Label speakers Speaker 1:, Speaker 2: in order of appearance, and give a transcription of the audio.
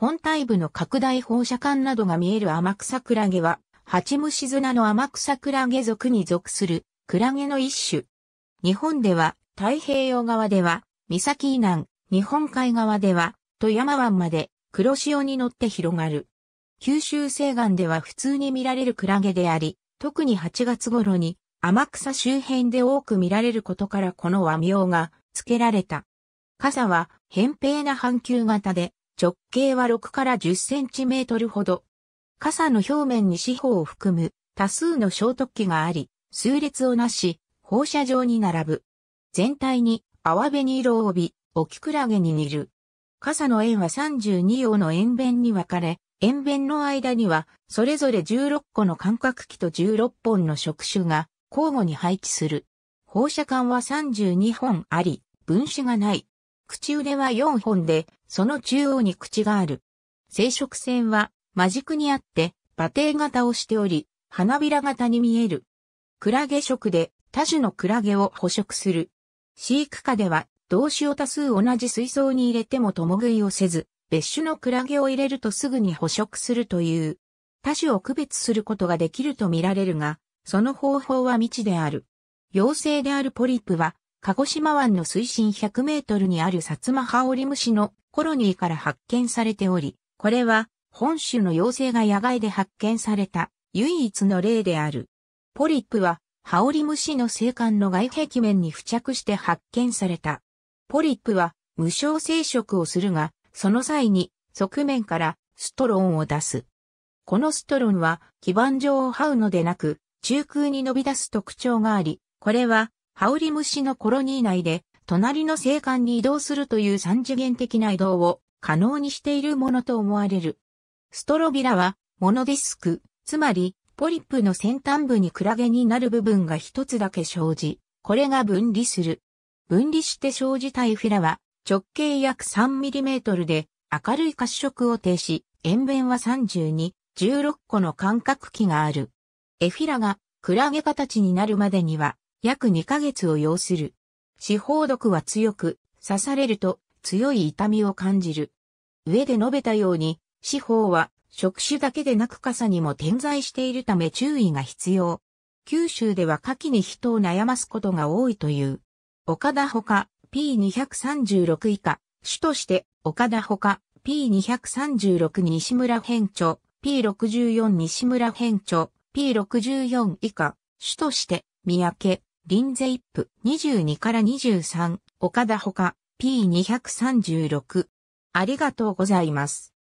Speaker 1: 本体部の拡大放射管などが見える天草クラゲは、蜂虫砂の天草クラゲ属に属するクラゲの一種。日本では太平洋側では、岬以南、日本海側では富山湾まで黒潮に乗って広がる。九州西岸では普通に見られるクラゲであり、特に8月頃に天草周辺で多く見られることからこの和名が付けられた。傘は扁平な半球型で直径は6から10センチメートルほど。傘の表面に四方を含む多数の衝突器があり、数列をなし、放射状に並ぶ。全体に泡紅色を帯び、オキクラゲに似る。傘の円は32葉の円弁に分かれ、円弁の間には、それぞれ16個の感覚器と16本の触手が交互に配置する。放射管は32本あり、分子がない。口腕は4本で、その中央に口がある。生殖腺は間軸にあって、馬蹄型をしており、花びら型に見える。クラゲ食で多種のクラゲを捕食する。飼育下では動詞を多数同じ水槽に入れても共食いをせず、別種のクラゲを入れるとすぐに捕食するという、多種を区別することができると見られるが、その方法は未知である。陽性であるポリプは、鹿児島湾の水深100メートルにある薩摩羽織虫のコロニーから発見されており、これは本州の妖精が野外で発見された唯一の例である。ポリップは羽織虫の生還の外壁面に付着して発見された。ポリップは無償生殖をするが、その際に側面からストロンを出す。このストロンは基板上を這うのでなく、中空に伸び出す特徴があり、これはハウリムシのコロニー内で、隣の生還に移動するという三次元的な移動を可能にしているものと思われる。ストロビラは、モノディスク、つまり、ポリップの先端部にクラゲになる部分が一つだけ生じ、これが分離する。分離して生じたエフィラは、直径約 3mm で、明るい褐色を呈し、塩弁は32、16個の感覚器がある。エフィラがクラゲ形になるまでには約2ヶ月を要する。司法毒は強く、刺されると強い痛みを感じる。上で述べたように、司法は触手だけでなく傘にも点在しているため注意が必要。九州では下記に人を悩ますことが多いという。岡田ほか P236 以下、主として岡田ほか P236 西村編長、P64 西村編長、P64 以下、主として三宅、リンゼイップ22から23、岡田ほか P236。ありがとうございます。